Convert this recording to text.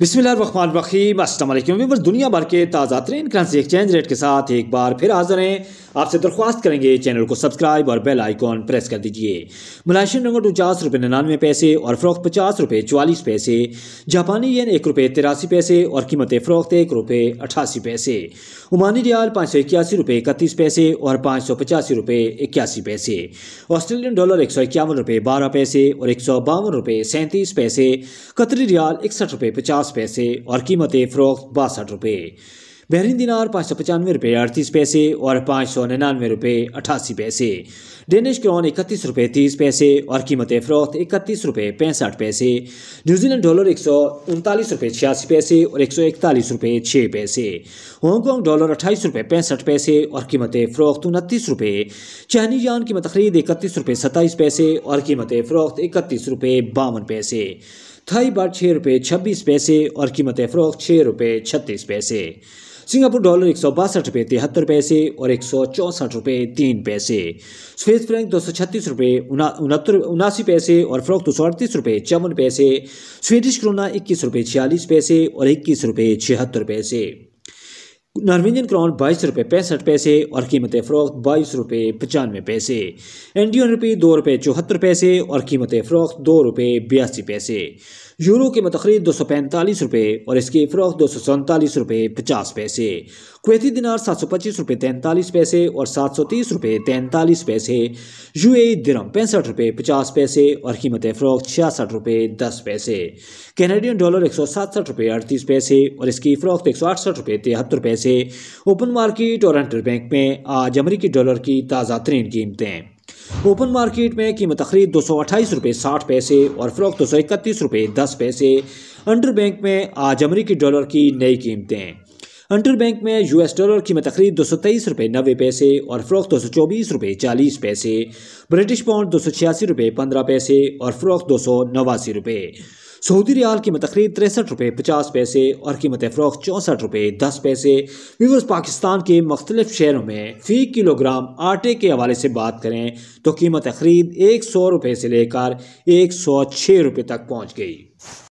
बिस्मिल्लाम असल दुनिया भर के ताज़ा तरीन करेंसी एक्सचेंज रेट के साथ एक बार फिर हाजिर हैं आपसे दरख्वास्त करेंगे चैनल को सब्सक्राइब और बेल आइकॉन प्रेस कर दीजिए मलाशियन रंगट उनचास रुपये निन्यानवे पैसे और फ़रोख्त पचास रुपये चवालीस पैसे जापानी येन एक रुपये तिरासी पैसे और कीमत फ़रोख्त एक रुपये अठासी पैसे ओमानी रियाल पाँच सौ इक्यासी रुपये इकतीस पैसे और पाँच सौ पचासी रुपये इक्यासी पैसे ऑस्ट्रेलियन डॉलर एक सौ इक्यावन रुपये बारह पैसे और एक सौ बावन रुपये सैंतीस पैसे कतरी रियाल इकसठ रुपये पचास पचास पैसे और कीमतें फ़रोख्त बासठ रुपये बहरीन दिनार पाँच सौ पचानवे रुपये अड़तीस पैसे और पाँच सौ निन्यानवे रुपये अठासी पैसे डेनिश क्रॉन इकतीस रुपये तीस पैसे और कीमतें फ़रोख्त इकतीस रुपये पैंसठ पैसे न्यूजीलैंड डॉलर एक सौ उनतालीस रुपये छियासी पैसे और एक सौ इकतालीस रुपये छः पैसे हांगकॉन्ग डॉलर अट्ठाईस रुपये पैंसठ पैसे और कीमतें फ़रोख्त उनतीस रुपये चाइनीज यान की तकरीद इकतीस रुपये सत्ताईस पैसे और कीमतें फ़रोख्त इकतीस रुपये बावन पैसे थाई बाट छः रुपये छब्बीस पैसे और कीमत फ़रोख छः रुपये छत्तीस पैसे सिंगापुर डॉलर एक सौ बासठ रुपये तिहत्तर पैसे और एक सौ चौंसठ रुपये तीन पैसे स्वेज फ्रैंक दो सौ छत्तीस रुपये उनहत्तर उनासी पैसे और फ्रॉक दो सौ अड़तीस रुपये चौवन पैसे स्वीडिश क्रोना इक्कीस रुपये छियालीस पैसे और इक्कीस रुपये छिहत्तर पैसे नॉर्वेजियन क्रॉन बाईस रुपये पैंसठ पैसे और कीमत फ़रोख्त बाईस रुपये पचानवे पैसे इंडियन रुपये दो रुपये चौहत्तर पैसे और कीमत फ़रोख्त दो रुपये बयासी पैसे यूरो की मतखरीद दो सौ पैंतालीस रुपये और इसकी फ़रोख दो सौ सैंतालीस रुपये पचास पैसे कुवैती दिनार सात सौ पच्चीस रुपये तैंतालीस पैसे और सात सौ तीस रुपये तैंतालीस पैसे यू ए दिरम पैंसठ रुपये पचास पैसे और कीमत फ़रोख छियासठ रुपये दस पैसे कैनेडियन डॉलर एक सौ सातसठ रुपये अड़तीस पैसे और इसकी फ़रोख्त एक सौ अड़सठ रुपये तिहत्तर पैसे ओपन मार्केट और बैंक में आज अमरीकी डॉलर की ताज़ा तरीन कीमतें ओपन मार्केट में कीमत खरीद दो सौ अट्ठाईस रुपये साठ पैसे और फरोख दो सौ इकतीस रुपये दस पैसे अंडर बैंक में आज अमरीकी डॉलर की नई कीमतें अंटर बैंक में यूएस डॉलर की तकरीब दो सौ तेईस रुपये नब्बे पैसे और फ़रोख्त दो सौ चौबीस रुपये चालीस पैसे ब्रिटिश पाउंड दो सौ छियासी रुपये पंद्रह पैसे और फ्रोक दो सौ नवासी रुपये सऊदी रियाल की तकरीब तिरसठ रुपये पचास पैसे और कीमत फ़रोख चौंसठ रुपये दस पैसे व्यूवर्स पाकिस्तान के मुख्तलिफ शहरों में फ़ी किलोग्राम आटे के हवाले से बात करें तो कीमत खरीद एक सौ रुपये से लेकर एक सौ छः रुपये तक पहुँच गई